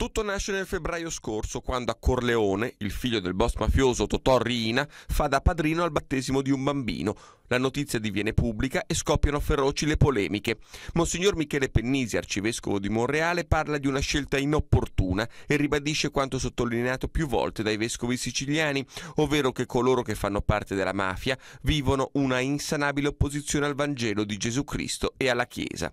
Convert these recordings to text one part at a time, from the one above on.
Tutto nasce nel febbraio scorso, quando a Corleone, il figlio del boss mafioso Totò Riina, fa da padrino al battesimo di un bambino. La notizia diviene pubblica e scoppiano feroci le polemiche. Monsignor Michele Pennisi, arcivescovo di Monreale, parla di una scelta inopportuna e ribadisce quanto sottolineato più volte dai vescovi siciliani, ovvero che coloro che fanno parte della mafia vivono una insanabile opposizione al Vangelo di Gesù Cristo e alla Chiesa.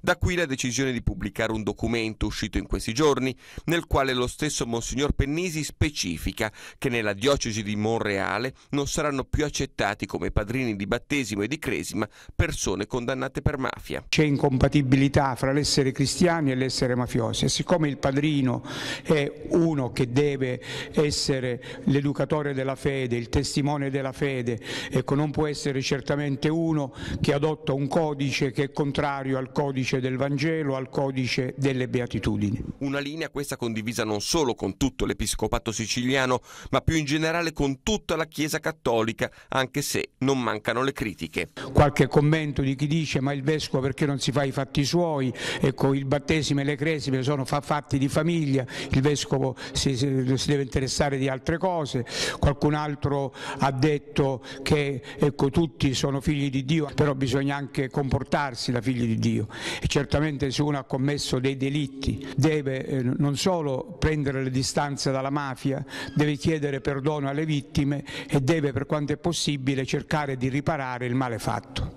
Da qui la decisione di pubblicare un documento uscito in questi giorni, nel quale lo stesso Monsignor Pennisi specifica che nella diocesi di Monreale non saranno più accettati come padrini di battesimo e di cresima persone condannate per mafia. C'è incompatibilità fra l'essere cristiani e l'essere mafiosi e siccome il padrino è uno che deve essere l'educatore della fede, il testimone della fede, ecco non può essere certamente uno che adotta un codice che è contrario al codice codice del Vangelo al codice delle Beatitudini. Una linea questa condivisa non solo con tutto l'Episcopato siciliano, ma più in generale con tutta la Chiesa cattolica, anche se non mancano le critiche. Qualche commento di chi dice ma il Vescovo perché non si fa i fatti suoi, ecco il battesimo e le cresime sono fatti di famiglia, il Vescovo si, si, deve interessare di altre cose, qualcun altro ha detto che ecco, tutti sono figli di Dio, però bisogna anche comportarsi da figli di Dio e certamente se uno ha commesso dei delitti deve eh, non solo prendere le distanze dalla mafia, deve chiedere perdono alle vittime e deve per quanto è possibile cercare di riparare il male fatto.